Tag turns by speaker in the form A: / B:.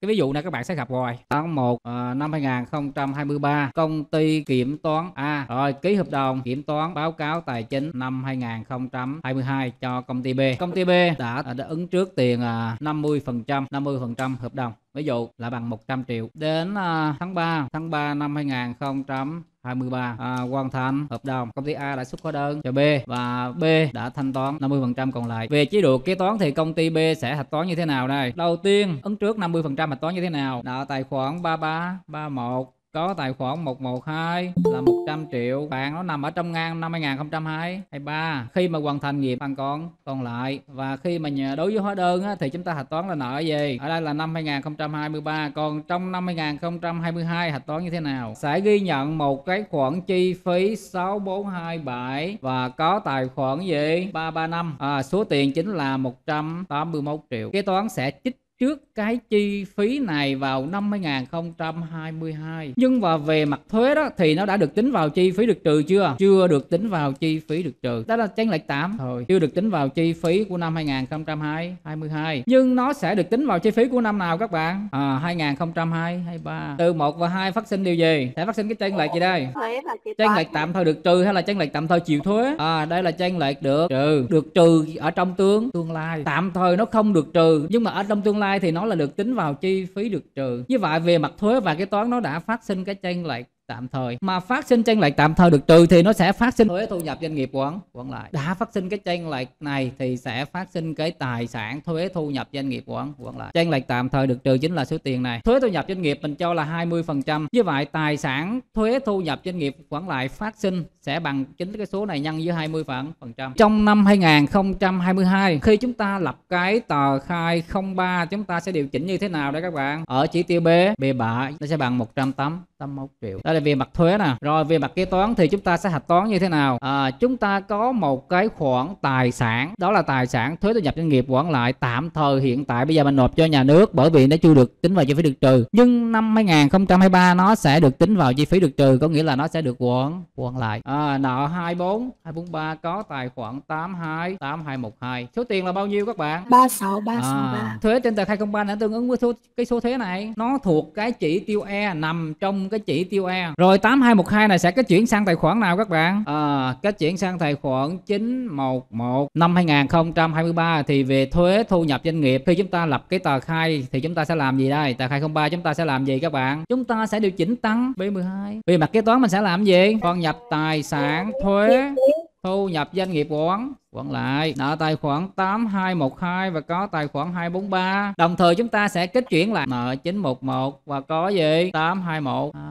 A: cái ví dụ này các bạn sẽ gặp rồi tháng 1 uh, ờ, năm 2023 công ty kiểm toán A rồi ký hợp đồng kiểm toán báo cáo tài chính năm 2022 cho công ty B công ty B đã, ờ, đã ứng trước tiền uh, ờ, 50 phần trăm 50 phần trăm hợp đồng ví dụ là bằng 100 triệu đến à, tháng 3 tháng 3 năm 2000 23 à, hoàn thành hợp đồng công ty A đã xuất hóa đơn cho B và B đã thanh toán 50% còn lại về chế độ kế toán thì công ty B sẽ hạch toán như thế nào đây đầu tiên ứng trước 50% hạch toán như thế nào đã tài khoản 3331 có tài khoản 112 là 100 triệu bạn nó nằm ở trong ngang năm 2023 khi mà hoàn thành nghiệp bằng còn còn lại và khi mà nhờ đối với hóa đơn á, thì chúng ta hạch toán là nợ gì ở đây là năm 2023 còn trong năm 2022 hạch toán như thế nào sẽ ghi nhận một cái khoản chi phí 6427 và có tài khoản gì 335 à, số tiền chính là 181 triệu kế toán sẽ chích trước cái chi phí này vào năm 2022. Nhưng mà về mặt thuế đó thì nó đã được tính vào chi phí được trừ chưa? Chưa được tính vào chi phí được trừ. Đó là chênh lệch 8 thôi. Chưa được tính vào chi phí của năm 2022. Nhưng nó sẽ được tính vào chi phí của năm nào các bạn? À 2023. Từ 1 và 2 phát sinh điều gì? Sẽ phát sinh cái chênh lệch gì đây? Chênh lệch tạm thời được trừ hay là chênh lệch tạm thời chịu thuế? À đây là chênh lệch được trừ, được trừ ở trong tương tương lai. Tạm thời nó không được trừ nhưng mà ở trong tương lai lai thì nó là được tính vào chi phí được trừ. Như vậy về mặt thuế và cái toán nó đã phát sinh cái chênh lệch tạm thời mà phát sinh tranh lệch tạm thời được trừ thì nó sẽ phát sinh thuế thu nhập doanh nghiệp quản quản lại đã phát sinh cái tranh lệch này thì sẽ phát sinh cái tài sản thuế thu nhập doanh nghiệp quản quản lại tranh lệch tạm thời được trừ chính là số tiền này thuế thu nhập doanh nghiệp mình cho là 20% như vậy tài sản thuế thu nhập doanh nghiệp quản lại phát sinh sẽ bằng chính cái số này nhân với 20 phần trăm trong năm 2022 khi chúng ta lập cái tờ khai 03 chúng ta sẽ điều chỉnh như thế nào đây các bạn ở chỉ tiêu B B bạ nó sẽ bằng 181 triệu đó là về mặt thuế nè rồi về mặt kế toán thì chúng ta sẽ hạch toán như thế nào à, chúng ta có một cái khoản tài sản đó là tài sản thuế thu nhập doanh nghiệp quản lại tạm thời hiện tại bây giờ mình nộp cho nhà nước bởi vì nó chưa được tính vào chi phí được trừ nhưng năm 2023 nó sẽ được tính vào chi phí được trừ có nghĩa là nó sẽ được quản quản lại à, nợ 24 243 có tài khoản 82 8212 số tiền là bao nhiêu các bạn 36 363 à, thuế trên tờ khai công đã tương ứng với số cái số thuế này nó thuộc cái chỉ tiêu E nằm trong cái chỉ tiêu E rồi 8212 này sẽ kết chuyển sang tài khoản nào các bạn à, kết chuyển sang tài khoản 911 năm 2023 thì về thuế thu nhập doanh nghiệp khi chúng ta lập cái tờ khai thì chúng ta sẽ làm gì đây tờ khai 03 chúng ta sẽ làm gì các bạn chúng ta sẽ điều chỉnh tăng B12 về mặt kế toán mình sẽ làm gì còn nhập tài sản thuế thu nhập doanh nghiệp quản, quản lại nợ tài khoản 8212 và có tài khoản 243 đồng thời chúng ta sẽ kết chuyển lại nợ 911 và có gì 821 à,